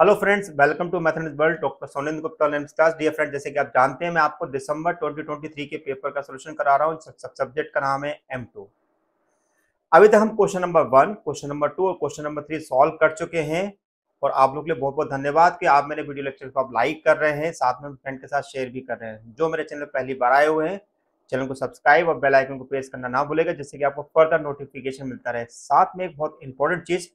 Hello friends welcome to mathematics world doctor Sonind Gupta लेम्स class dear friends जैसे कि आप जानते हैं मैं आपको दिसंबर 2023 के पेपर का सोल्यूशन करा रहा हूँ सब्जेक्ट का नाम है एम टू अभी तक हम question number one question number two और क्वेश्चन नंबर थ्री सॉल्व कर चुके हैं और आप लोग के लिए बहुत बहुत धन्यवाद कि आप मेरे वीडियो लेक्चर को आप लाइक कर रहे हैं साथ में फ्रेंड के साथ शेयर भी कर रहे हैं जो मेरे चैनल पहली बार आए हुए हैं चैनल को सब्सक्राइब और बेल आइकन को प्रेस करना ना भूलेगा जिससे कि आपको फर्दर नोटिफिकेशन मिलता रहे साथ में एक बहुत इंपॉर्टेंट चीज़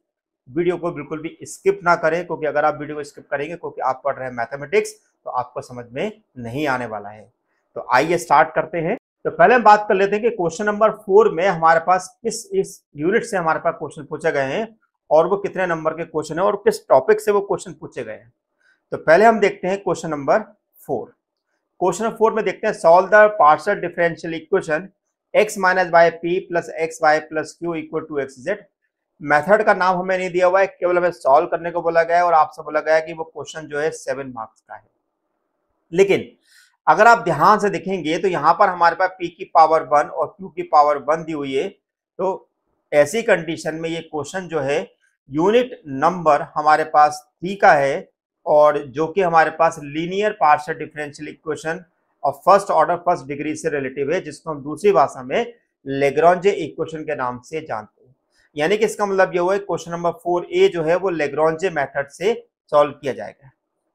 वीडियो को बिल्कुल भी स्किप ना करें क्योंकि अगर आप वीडियो को स्किप करेंगे क्योंकि आप पढ़ रहे हैं मैथमेटिक्स तो आपको समझ में नहीं आने वाला है तो आइए स्टार्ट करते हैं तो पहले हम बात कर लेते हैं कि क्वेश्चन नंबर फोर में हमारे पास किस इस यूनिट से हमारे पास क्वेश्चन पूछे गए हैं और वो कितने नंबर के क्वेश्चन है और किस टॉपिक से वो क्वेश्चन पूछे गए हैं तो पहले हम देखते हैं question number four question number four में देखते हैं solve the partial differential equation x minus y p plus x y plus q equal to x z method का नाम हमें नहीं दिया हुआ है केवल हमें सॉल्व करने को बोला गया है और आपसे बोला गया है कि वो क्वेश्चन जो है सेवन मार्क्स का है लेकिन अगर आप ध्यान से देखेंगे तो यहाँ पर हमारे पास पी की पावर वन और क्यू की पावर वन दी हुई है तो ऐसी कंडीशन में ये क्वेश्चन जो है यूनिट नंबर हमारे पास थ्री का है और जो कि हमारे पास लीनियर पार्शल डिफरेंशियल इक्वेशन और फर्स्ट ऑर्डर फर्स्ट डिग्री से रिलेटिव है जिसको हम दूसरी भाषा में लेग्रॉन्जे इक्वेशन के नाम से जानते हैं यानी कि इसका मतलब यह हुआ क्वेश्चन नंबर फोर ए जो है वो लेग्रॉन्जे मेथड से सॉल्व किया जाएगा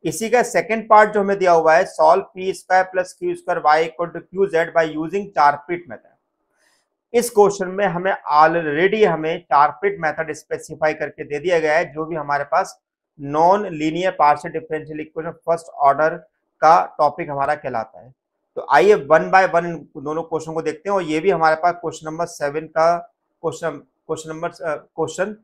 इसी का सेकंड पार्ट जो हमें दिया हुआ है solve p square plus q square y equal to q z by using Charpit method इस क्वेश्चन में हमें ऑलरेडी हमें टारपिट मेथड स्पेसिफाई करके दे दिया गया है जो भी हमारे पास non linear partial differential equation first order का टॉपिक हमारा कहलाता है तो आइए वन बाय वन दोनों क्वेश्चन को देखते हैं और ये भी हमारे पास क्वेश्चन नंबर सेवन का question question number question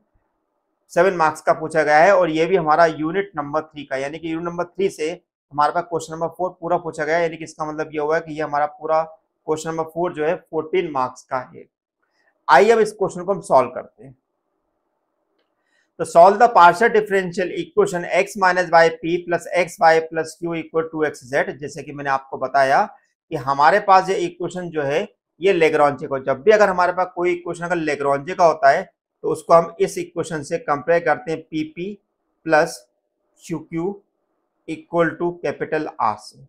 seven marks का पूछा गया है और ये भी हमारा यूनिट नंबर थ्री का यानी कि यूनिट नंबर थ्री से हमारे पास क्वेश्चन नंबर फोर पूरा पूछा गया है यानी कि इसका मतलब ये हुआ है कि ये हमारा पूरा क्वेश्चन नंबर फोर जो है फोर्टीन मार्क्स का है आइए अब इस क्वेश्चन को हम सॉल्व करते हैं तो solve the partial differential equation x minus y p plus x y plus q equal to x z जैसे कि मैंने आपको बताया कि हमारे पास ये इक्वेशन जो है ये लेग्रॉन्जे को जब भी अगर हमारे पास कोई इक्वेशन अगर लेग्रॉन्जे का होता है तो उसको हम इस इक्वेशन से कंपेयर करते हैं p p plus q q equal to capital R से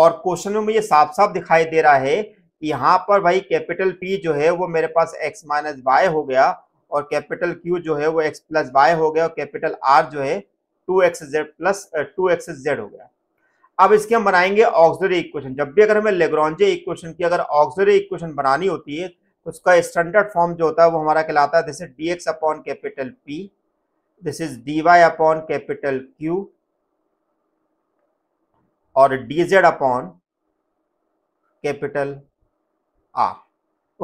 और क्वेश्चन में मुझे साफ साफ दिखाई दे रहा है कि यहाँ पर भाई कैपिटल पी जो है वो मेरे पास एक्स माइनस वाई हो गया और कैपिटल क्यू जो है वो एक्स प्लस वाई हो गया और कैपिटल आर जो है two x z plus two x z हो गया अब इसके हम बनाएंगे ऑक्सिलरी इक्वेशन जब भी अगर हमें लेग्रॉन्जे इक्वेशन की अगर ऑक्सिलरी इक्वेशन बनानी होती है तो उसका स्टैंडर्ड फॉर्म जो होता है वो हमारा कहलाता है जैसे d x upon capital P this is d Y upon capital Q और d z upon capital R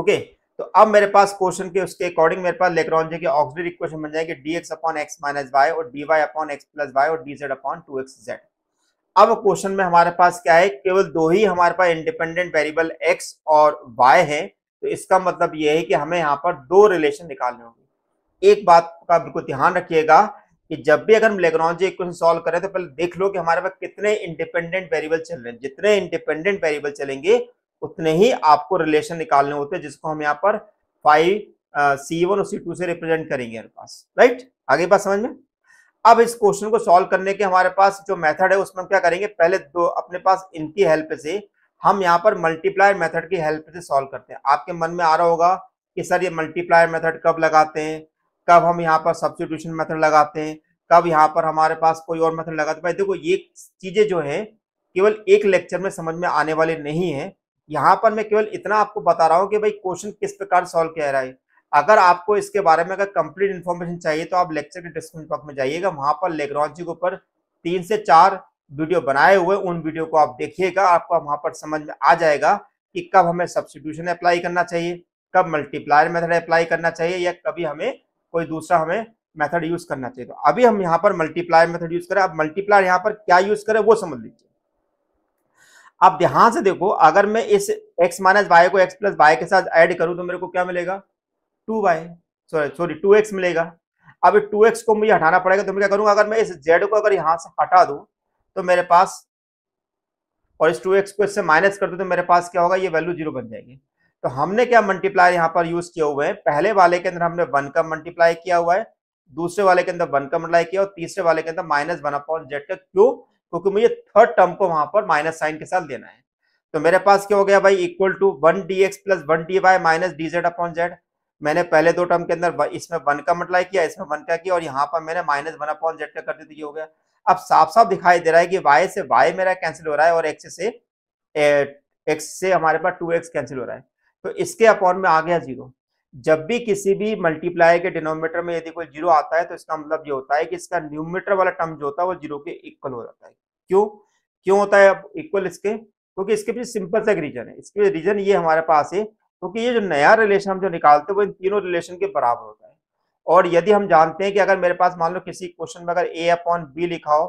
okay तो अब मेरे पास क्वेश्चन के उसके अकॉर्डिंग मेरे पास लेग्रॉन्जे के ऑक्सिलरी इक्वेशन बन जाएगी d x upon x minus y और d Y upon x plus y और d z upon two x z अब क्वेश्चन में हमारे पास क्या है केवल दो ही हमारे पास इंडिपेंडेंट वेरिएबल एक्स और वाई है तो इसका मतलब यह है कि हमें यहाँ पर दो रिलेशन निकालने होंगे एक बात का बिल्कुल ध्यान रखिएगा कि जब भी अगर हम लेग्रॉन्जी इक्वेशन सॉल्व करें तो पहले देख लो कि हमारे पास कितने इंडिपेंडेंट वेरिएबल चल रहे हैं जितने इंडिपेंडेंट वेरिएबल चलेंगे उतने ही आपको रिलेशन निकालने होते हैं जिसको हम यहाँ पर फाइव सी वन और सी टू से रिप्रेजेंट करेंगे हमारे पास राइट आगे बात समझ में अब इस क्वेश्चन को सॉल्व करने के हमारे पास जो मेथड है उसमें हम क्या करेंगे पहले दो अपने पास इनकी हेल्प से हम यहाँ पर मल्टीप्लायर मेथड की हेल्प से सॉल्व करते हैं आपके मन में आ रहा होगा कि सर ये मल्टीप्लायर मेथड कब लगाते हैं कब हम यहाँ पर सब्सिट्यूशन मेथड लगाते हैं कब यहाँ पर हमारे पास कोई और मेथड लगाते भाई देखो ये चीज़ें जो है केवल एक लेक्चर में समझ में आने वाले नहीं है यहाँ पर मैं केवल इतना आपको बता रहा हूँ कि भाई क्वेश्चन किस प्रकार सॉल्व किया जा रहा है अगर आपको इसके बारे में अगर कंप्लीट इन्फॉर्मेशन चाहिए तो आप लेक्चर के डिस्क्रिप्शन बॉक्स में जाइएगा वहां पर लेग्रॉन्ची के ऊपर तीन से चार वीडियो बनाए हुए उन वीडियो को आप देखिएगा आपको वहां पर समझ में आ जाएगा कि कब हमें सब्सिट्यूशन अप्लाई करना चाहिए कब मल्टीप्लायर मेथड अप्लाई करना चाहिए या कभी हमें कोई दूसरा हमें मेथड यूज करना चाहिए तो अभी हम यहाँ पर मल्टीप्लायर मेथड यूज करें अब मल्टीप्लायर यहाँ पर क्या यूज करें वो समझ लीजिए अब ध्यान से देखो अगर मैं इस एक्स माइनस वाई को एक्स प्लस वाई के साथ ऐड करूं तो मेरे को क्या मिलेगा two y sorry sorry two x मिलेगा अब टू एक्स को मुझे हटाना पड़ेगा तो मैं क्या करूंगा अगर मैं इस जेड को अगर यहाँ से हटा दूँ तो मेरे पास और इस टू एक्स को इससे माइनस कर दूँ तो मेरे पास क्या होगा ये वैल्यू जीरो बन जाएगी तो हमने क्या मल्टीप्लाई यहाँ पर यूज किए हुए हैं पहले वाले के अंदर हमने वन का मल्टीप्लाई किया हुआ है दूसरे वाले के अंदर वन का मल्टीप्लाई किया और तीसरे वाले के अंदर माइनस वन अपॉन जेड का क्यों क्योंकि मुझे थर्ड टर्म को वहां पर माइनस साइन के साथ देना है तो मेरे पास क्या हो गया भाई equal to one d x plus one d y minus d z upon z मैंने पहले दो टर्म के अंदर इसमें वन का मल्टीप्लाई किया इसमें वन का किया और यहाँ पर मैंने माइनस वन अपॉन जेड का कर दिया तो ये हो गया अब साफ साफ दिखाई दे रहा है कि वाई से वाई मेरा कैंसिल हो रहा है और एक्स से एक्स से हमारे पास टू एक्स कैंसिल हो रहा है तो इसके अपॉन में आ गया जीरो जब भी किसी भी मल्टीप्लाई के डिनोमीटर में यदि कोई जीरो आता है तो इसका मतलब ये होता है कि इसका न्यूमीटर वाला टर्म जो होता है वो जीरो के इक्वल हो जाता है क्यों क्यों होता है अब इक्वल इसके क्योंकि इसके पीछे सिंपल सा एक रीजन है इसके रीजन ये हमारे पास है क्योंकि ये जो नया रिलेशन हम जो निकालते हैं वो इन तीनों रिलेशन के बराबर होता है और यदि हम जानते हैं कि अगर मेरे पास मान लो किसी क्वेश्चन में अगर ए अपॉन बी लिखा हो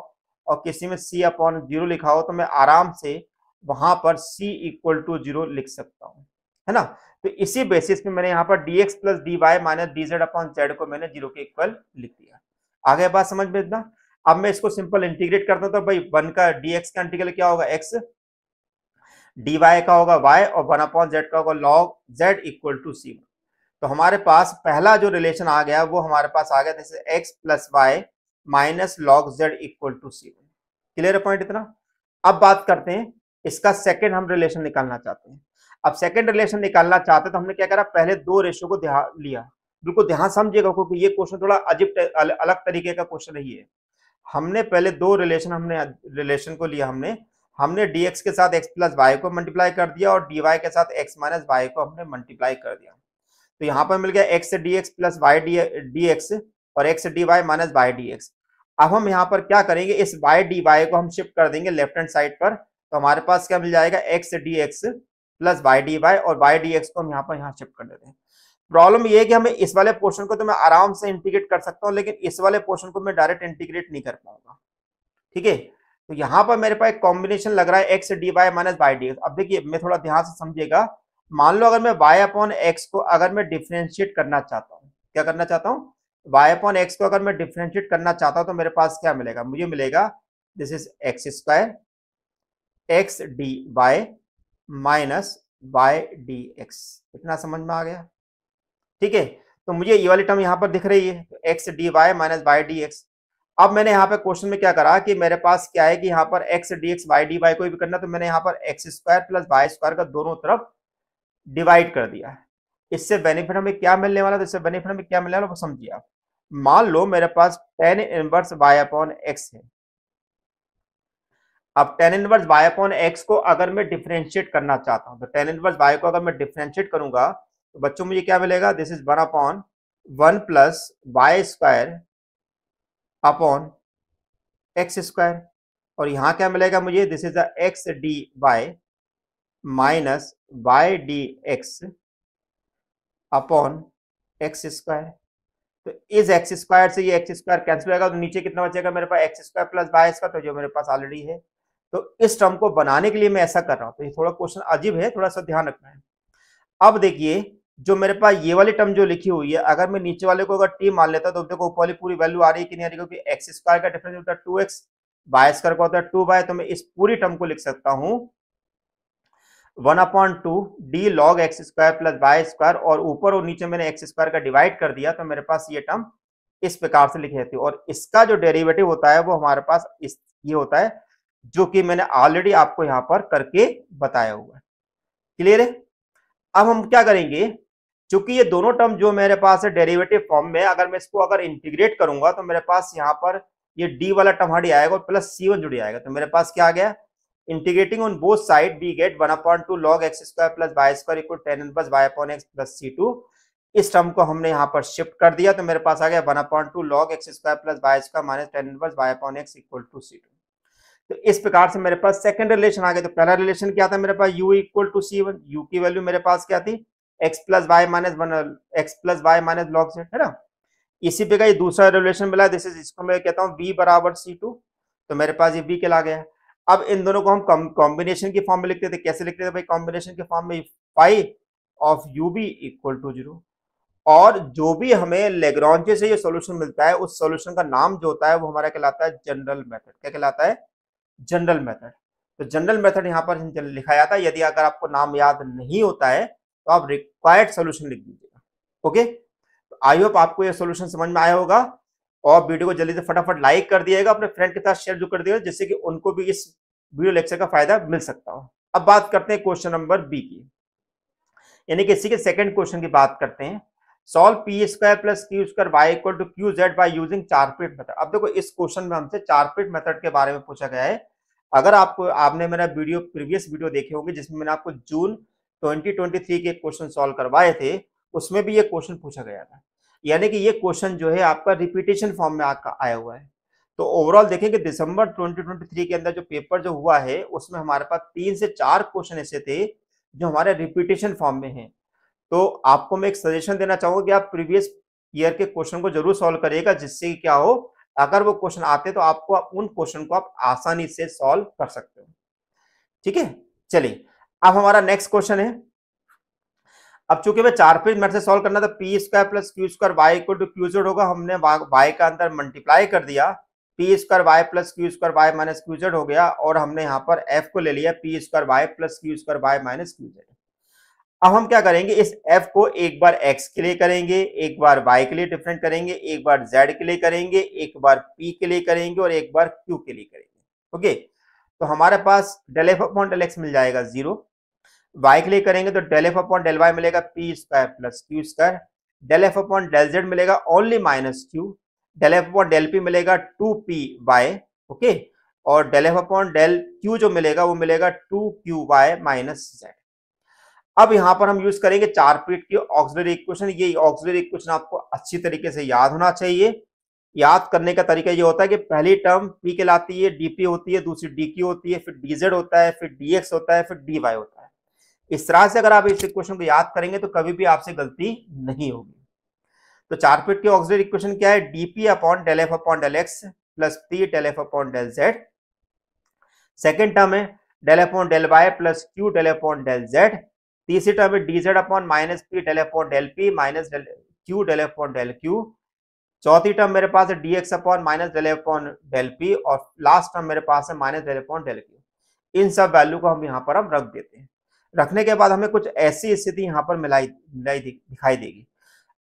और किसी में सी अपॉन जीरो लिखा हो तो मैं आराम से वहां पर सी इक्वल टू जीरो लिख सकता हूँ है ना तो इसी बेसिस पे मैंने यहाँ पर d x plus d y minus d z upon z को मैंने जीरो के इक्वल लिख दिया आगे बात समझ में इतना अब मैं इसको सिंपल इंटीग्रेट करता हूँ तो भाई वन का डी एक्स का इंटीग्रल क्या होगा एक्स डी वाई का होगा वाई और वन अपॉन जेड का होगा log z equal to c तो हमारे पास पहला जो रिलेशन आ गया वो हमारे पास आ गया जैसे x plus y minus log z equal to c clear point इतना अब बात करते हैं इसका सेकेंड हम रिलेशन निकालना चाहते हैं अब सेकेंड रिलेशन निकालना चाहते हैं तो हमने क्या करा पहले दो रेशो को ध्यान लिया बिल्कुल ध्यान समझिएगा क्योंकि ये क्वेश्चन थोड़ा अजीब अलग तरीके का क्वेश्चन नहीं है हमने पहले दो रिलेशन हमने रिलेशन को लिया हमने हमने dx के साथ x प्लस वाई को मल्टीप्लाई कर दिया और dy के साथ x माइनस वाई को हमने मल्टीप्लाई कर दिया तो यहाँ पर मिल गया x dx plus y d और x dy minus y d अब हम यहाँ पर क्या करेंगे इस y dy को हम शिफ्ट कर देंगे लेफ्ट हैंड साइड पर तो हमारे पास क्या मिल जाएगा x dx plus y d और वाई डी को हम यहाँ पर यहाँ शिफ्ट कर देते हैं प्रॉब्लम ये है कि हमें इस वाले पोर्शन को तो मैं आराम से इंटीग्रेट कर सकता हूँ लेकिन इस वाले पोर्शन को मैं डायरेक्ट इंटीग्रेट नहीं कर पाऊंगा ठीक है तो यहां पर मेरे पास एक कॉम्बिनेशन लग रहा है x d y minus y d अब देखिए मैं थोड़ा ध्यान से समझिएगा मान लो अगर मैं वाई अपॉन एक्स को अगर मैं डिफ्रेंशिएट करना चाहता हूँ क्या करना चाहता हूँ वाई अपॉन एक्स को अगर मैं डिफ्रेंशिएट करना चाहता हूँ तो मेरे पास क्या मिलेगा मुझे मिलेगा this is x square x d y minus y d x इतना समझ में आ गया ठीक है तो मुझे ये वाली टर्म यहाँ पर दिख रही है x d y minus y d x अब मैंने यहाँ पे क्वेश्चन में क्या करा कि मेरे पास क्या है कि यहाँ पर x d x y D y को भी करना तो मैंने यहाँ पर x square plus y square का दोनों तरफ डिवाइड कर दिया है इससे बेनिफिट हमें क्या मिलने वाला था तो इससे बेनिफिट हमें क्या मिलने वाला वो समझिए आप मान लो मेरे पास tan inverse y upon x है अब tan inverse y upon x को अगर मैं डिफ्रेंशिएट करना चाहता हूँ तो टेन इनवर्स वाई को अगर मैं डिफ्रेंशिएट करूंगा तो बच्चों मुझे क्या मिलेगा this is one upon one plus y square upon x square और यहाँ क्या मिलेगा मुझे this is the x d y minus y d x upon x square तो इस एक्स स्क्वायर से ये एक्स स्क्वायर कैंसिल होगा तो नीचे कितना बचेगा मेरे पास x square plus y square तो जो मेरे पास ऑलरेडी है तो इस टर्म को बनाने के लिए मैं ऐसा कर रहा हूँ तो ये थोड़ा क्वेश्चन अजीब है थोड़ा सा ध्यान रखना है अब देखिए जो मेरे पास ये वाली टर्म जो लिखी हुई है अगर मैं नीचे वाले को अगर टी मान लेता तो देखो ऊपर वाली पूरी वैल्यू आ रही है कि नहीं आ रही क्योंकि एक्स स्क्वायर का डिफरेंस होता है टू एक्स बाय स्क्वायर का होता है टू बाय तो मैं इस पूरी टर्म को लिख सकता हूं one upon two d log x square plus y square और ऊपर और नीचे मैंने एक्स स्क्वायर का डिवाइड कर दिया तो मेरे पास ये टर्म इस प्रकार से लिखी रहती है और इसका जो डेरिवेटिव होता है वो हमारे पास इस ये होता है जो कि मैंने ऑलरेडी आपको यहां पर करके बताया हुआ है क्लियर है अब हम क्या करेंगे चूंकि ये दोनों टर्म जो मेरे पास है डेरिवेटिव फॉर्म में अगर मैं इसको अगर इंटीग्रेट करूंगा तो मेरे पास यहाँ पर ये डी वाला टर्म हट जाएगा और प्लस सी वन जुड़ जाएगा तो मेरे पास क्या आ गया integrating on both side we get one upon two log x square plus y square equal tan plus y upon x plus c two इस टर्म को हमने यहाँ पर शिफ्ट कर दिया तो मेरे पास आ गया one upon two log x square plus y square minus tan plus y upon x equal to c two तो इस प्रकार से मेरे पास सेकंड रिलेशन आ गया तो पहला रिलेशन क्या था मेरे पास u equal to c one u की वैल्यू मेरे पास क्या थी x plus y minus one x plus y minus log z है ना इसी पे का ये दूसरा रिलेशन मिला दिस इज इसको मैं कहता हूँ बी बराबर सी टू तो मेरे पास ये बी कहला गया अब इन दोनों को हम कॉम्बिनेशन की फॉर्म में लिखते थे कैसे लिखते थे भाई कॉम्बिनेशन के फॉर्म में phi of u be equal to zero और जो भी हमें लेग्रॉन्चे से ये सॉल्यूशन मिलता है उस सॉल्यूशन का नाम जो होता है वो हमारा कहलाता है जनरल मेथड क्या कहलाता है जनरल मेथड तो जनरल मेथड यहाँ पर लिखा जाता है यदि अगर आपको नाम याद नहीं होता है तो आप रिक्वायर्ड सोल्यूशन लिख दीजिएगा ओके तो आई होप आपको यह सोल्यूशन समझ में आया होगा और वीडियो को जल्दी से फटाफट लाइक कर दिएगा अपने फ्रेंड के साथ शेयर जो कर दिएगा जिससे कि उनको भी इस वीडियो लेक्चर का फायदा मिल सकता हो अब बात करते हैं क्वेश्चन नंबर बी की यानी कि इसी के सेकंड क्वेश्चन की बात करते हैं solve p square plus q square y equal to q z by using Charpit method अब देखो इस क्वेश्चन में हमसे चारपेट मेथड के बारे में पूछा गया है अगर आपको आपने मेरा वीडियो प्रीवियस वीडियो देखे होंगे जिसमें मैंने आपको जून 2023 के क्वेश्चन सॉल्व करवाए थे उसमें भी ये क्वेश्चन पूछा गया था यानी कि ये क्वेश्चन जो है आपका रिपीटेशन फॉर्म में आपका आया हुआ है तो ओवरऑल देखें कि दिसंबर 2023 के अंदर जो पेपर जो हुआ है उसमें हमारे पास तीन से चार क्वेश्चन ऐसे थे जो हमारे रिपीटेशन फॉर्म में हैं तो आपको मैं एक सजेशन देना चाहूँगा कि आप प्रीवियस ईयर के क्वेश्चन को जरूर सॉल्व करिएगा जिससे क्या हो अगर वो क्वेश्चन आते तो आपको उन क्वेश्चन को आप आसानी से सॉल्व कर सकते हो ठीक है चलिए अब हमारा नेक्स्ट क्वेश्चन है अब चूंकि मैं चार पेज मेरे से सॉल्व करना था p square plus q square y equal to q z होगा हमने वाई का अंदर मल्टीप्लाई कर दिया p square y plus q square y minus q z हो गया और हमने यहाँ पर एफ को ले लिया p square y plus q square y minus q z अब हम क्या करेंगे इस एफ को एक बार एक्स के लिए करेंगे एक बार वाई के लिए डिफरेंट करेंगे एक बार जेड के लिए करेंगे एक बार पी के लिए करेंगे और एक बार क्यू के लिए करेंगे ओके okay? तो हमारे पास del F upon del x मिल जाएगा जीरो वाई के लिए करेंगे तो del F upon del y मिलेगा p square plus q square del F upon del z मिलेगा only minus q del F upon del p मिलेगा टू पी वाई ओके और del F upon del q जो मिलेगा वो मिलेगा two q y minus z अब यहां पर हम यूज करेंगे चार पीट की ऑक्सिलरी इक्वेशन ये ऑक्सिलरी इक्वेशन आपको अच्छी तरीके से याद होना चाहिए याद करने का तरीका ये होता है कि पहली टर्म पी कहलाती है डी पी होती है दूसरी डी क्यू होती है फिर डी जेड होता है फिर डी एक्स होता है फिर डी वाई होता है इस तरह से अगर आप इस इक्वेशन को याद करेंगे तो कभी भी आपसे गलती नहीं होगी तो चार फिट की ऑक्सीजन इक्वेशन क्या है d p upon del F upon del x plus p del F upon del z second term है del upon del y plus q del upon del z तीसरी टर्म है d z upon minus p del upon del p minus del q del upon del q चौथी term मेरे पास है d x upon minus del upon del p और last term मेरे पास है minus del upon del q इन सब वैल्यू को हम यहाँ पर अब रख देते हैं रखने के बाद हमें कुछ ऐसी स्थिति यहाँ पर मिलाई मिलाई दिखाई देगी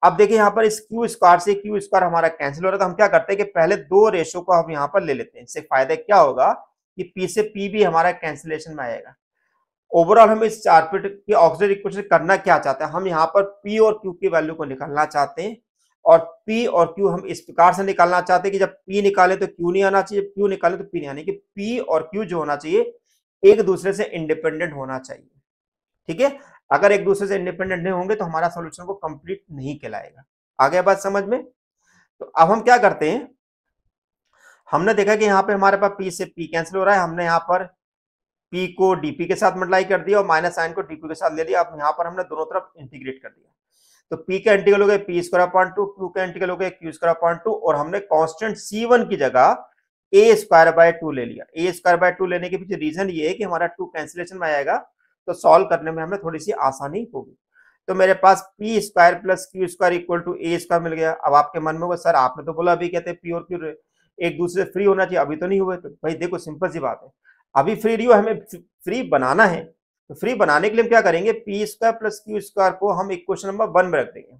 अब देखिए यहाँ पर इस क्यू स्क्वायर से क्यू स्क्वायर हमारा कैंसिल हो रहा है तो हम क्या करते हैं कि पहले दो रेशो को हम यहाँ पर ले लेते हैं इससे फायदा क्या होगा कि पी से पी भी हमारा कैंसिलेशन में आएगा ओवरऑल हम इस चार्ट के ऑक्सीजन इक्वेशन करना क्या चाहते हैं हम यहाँ पर पी और क्यू की वैल्यू को निकालना चाहते हैं और P और Q हम इस प्रकार से निकालना चाहते हैं कि जब P निकाले तो Q नहीं आना चाहिए Q निकाले तो P नहीं आना कि P और Q जो होना चाहिए एक दूसरे से इंडिपेंडेंट होना चाहिए ठीक है अगर एक दूसरे से इंडिपेंडेंट नहीं होंगे तो हमारा सोल्यूशन को कंप्लीट नहीं कहलाएगा आगे बात समझ में तो अब हम क्या करते हैं हमने देखा कि यहाँ पे हमारे पास पी से पी कैंसिल हो रहा है हमने यहाँ पर पी को डीपी के साथ मल्टीप्लाई कर दिया और माइनस साइन को डीपी के साथ ले लिया अब यहाँ पर हमने दोनों तरफ इंटीग्रेट कर दिया तो पी का इंटीग्रल हो गया p square upon two q का इंटीग्रल हो गया क्यू स्क्र अपॉइंट टू और हमने कॉन्स्टेंट सी वन की जगह ए स्क्वायर बाय टू ले लिया ए स्क्वायर बाय टू लेने के पीछे रीजन ये है कि हमारा टू कैंसिलेशन में आएगा तो सॉल्व करने में हमें थोड़ी सी आसानी होगी तो मेरे पास p square plus q square equal to A square मिल गया अब आपके मन में होगा सर आपने तो बोला अभी कहते हैं पी और क्यू एक दूसरे से फ्री होना चाहिए अभी तो नहीं हुए तो भाई देखो सिंपल सी बात है अभी फ्री रही हो हमें फ्री बनाना है तो फ्री बनाने के लिए हम क्या करेंगे p square plus q square को हम इक्वेशन नंबर वन में रख देंगे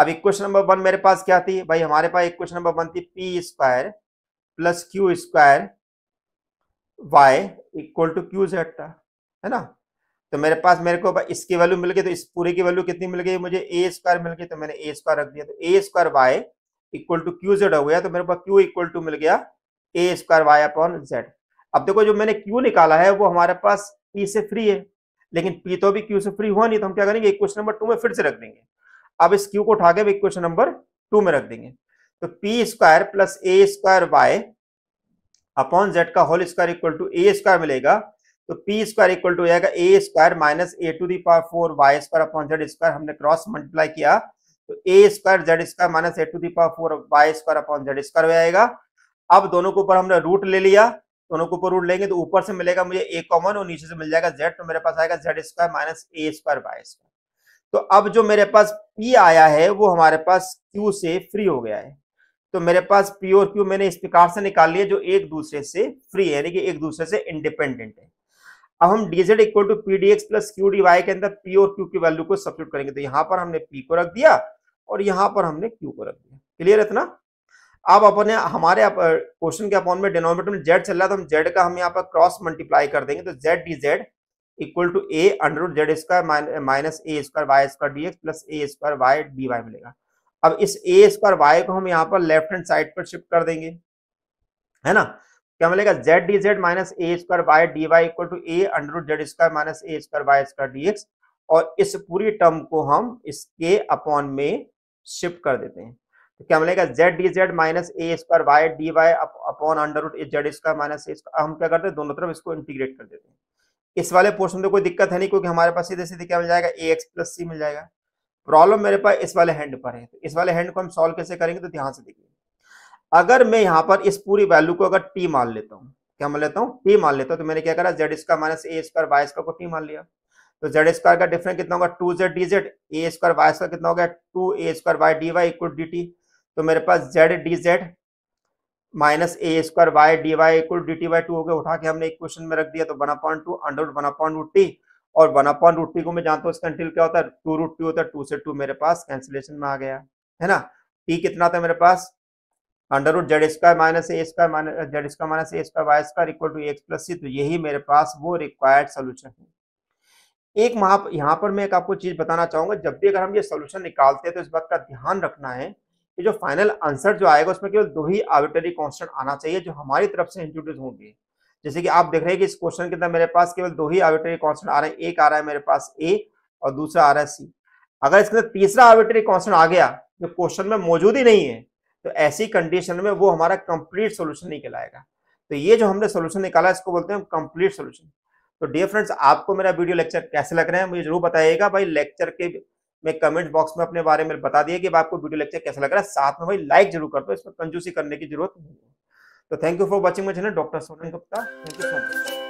अब इक्वेशन नंबर वन मेरे पास क्या थी भाई हमारे पास इक्वेशन नंबर वन थी p square plus q square y equal to q z था है ना तो मेरे पास मेरे को इसकी वैल्यू मिल गई तो इस पूरे की वैल्यू कितनी मिल गई मुझे ए स्क्वायर मिल गई तो मैंने ए स्क्वायर रख दिया तो a square y equal to q z हो गया तो मेरे पास क्यू इक्वल टू मिल गया a square y upon z अब देखो जो मैंने क्यू निकाला है वो हमारे पास पी से फ्री है लेकिन पी तो अभी क्यू से फ्री हुआ नहीं तो हम क्या करेंगे इक्वेशन नंबर टू में फिर से रख देंगे अब इस क्यू को उठा के इक्वेशन नंबर टू में रख देंगे तो पी स्क्वायर प्लस ए स्क्वायर वाई अपॉन जेड का whole square equal to A square मिलेगा तो पी स्क्वायर इक्वल टू जाएगा a square minus a to the power four y square upon z square हमने cross multiply किया तो a square z square minus a to the power four y square upon z square हो जाएगा अब दोनों के ऊपर हमने रूट ले लिया दोनों को ऊपर रूट लेंगे तो ऊपर से मिलेगा मुझे ए कॉमन और नीचे से मिल जाएगा जेड तो मेरे पास आएगा जेड स्क्वायर माइनस ए स्क्वायर बाय स्क्वायर तो अब जो मेरे पास पी आया है वो हमारे पास क्यू से फ्री हो गया है तो मेरे पास पी और क्यू मैंने इस प्रकार से निकाल लिया जो एक दूसरे से फ्री है यानी कि एक दूसरे से इंडिपेंडेंट है अब हम dz equal to P D x plus Q D Y के अंदर पी और क्यू की वैल्यू को सब्सिट्यूट करेंगे तो यहां पर हमने पी को रख दिया और यहां पर हमने क्यू को रख दिया क्लियर है इतना अब अपने हमारे क्वेश्चन के अपॉन में डिनोमिनेटर में जेड चल रहा है तो हम जेड का हम यहाँ पर क्रॉस मल्टीप्लाई कर देंगे तो Z D Z equal to A under Z square minus A square Y square D x plus A square Y D Y मिलेगा अब इस ए स्क्वायर वाई को हम यहाँ पर लेफ्ट हैंड साइड पर शिफ्ट कर देंगे है ना क्या मिलेगा Z D Z minus A square Y D Y equal to A under Z square minus A square Y square D X और इस पूरी टर्म को हम इसके अपॉन में शिफ्ट कर देते हैं तो क्या मिलेगा जेड डी जेड माइनस ए square Y D Y upon under root Z square minus ए स्क्वायर हम क्या करते हैं दोनों तरफ इसको इंटीग्रेट कर देते हैं इस वाले पोर्शन में तो कोई दिक्कत है नहीं क्योंकि हमारे पास सीधे सीधे क्या मिल जाएगा ए एक्स प्लस सी मिल जाएगा प्रॉब्लम मेरे पास इस वाले हैंड पर है तो इस वाले हैंड को हम सॉल्व कैसे करेंगे तो ध्यान से देखिए अगर मैं यहाँ पर इस पूरी वैल्यू को अगर टी मान लेता हूँ क्या मान लेता हूँ टी मान लेता हूँ तो मैंने क्या करा जेड स्क्वायर माइनस ए स्क्वायर वाई स्क्वायर को टी मान लिया तो जेड स्क्वायर का डिफरेंस कितना होगा two Z D Z A square Y square कितना होगा two A square Y D Y equal to D T मेरे पास Z D Z minus A square Y D Y equal to D T Y two गया उठा के हमने एक question में रख दिया तो one upon two under one upon root T और वन अपॉइंट रूट टी को मैं जानता हूँ इसका अंटिल क्या होता है टू रूट टी होता है टू से टू मेरे पास कैंसिलेशन में आ गया है ना टी कितना था मेरे पास under root Z square minus A square minus Z square minus A square Y square equal to X plus C तो यही मेरे पास वो रिक्वायर्ड सोल्यूशन है एक महा यहाँ पर मैं एक आपको चीज बताना चाहूंगा जब भी अगर हम ये सोल्यूशन निकालते हैं तो इस बात का ध्यान रखना है कि जो फाइनल आंसर जो आएगा उसमें केवल दो ही आर्बिटरी कॉन्स्टेंट आना चाहिए जो हमारी तरफ से इंट्रोड्यूस होंगे जैसे कि आप देख रहे हैं कि इस क्वेश्चन के अंदर मेरे पास केवल दो ही आर्बिटरी कॉन्स्टेंट आ रहे हैं एक आ रहा है मेरे पास ए और दूसरा आ रहा है सी अगर इसके अंदर तीसरा आर्बिटरी कॉन्स्टेंट आ गया जो क्वेश्चन में मौजूद ही नहीं है तो ऐसी कंडीशन में वो हमारा कंप्लीट सोल्यूशन नहीं कहलाएगा तो ये जो हमने सोल्यूशन निकाला इसको बोलते हैं कंप्लीट सोल्यूशन तो डियर फ्रेंड्स आपको मेरा वीडियो लेक्चर कैसे लग रहा है मुझे जरूर बताइएगा भाई लेक्चर के में कमेंट बॉक्स में अपने बारे में बता दिए कि आपको वीडियो लेक्चर कैसा लग रहा है साथ में भाई लाइक जरूर कर दो इसमें कंजूसी करने की जरूरत नहीं है तो थैंक यू फॉर वॉचिंग मैं channel doctor Sonan Gupta thank you so much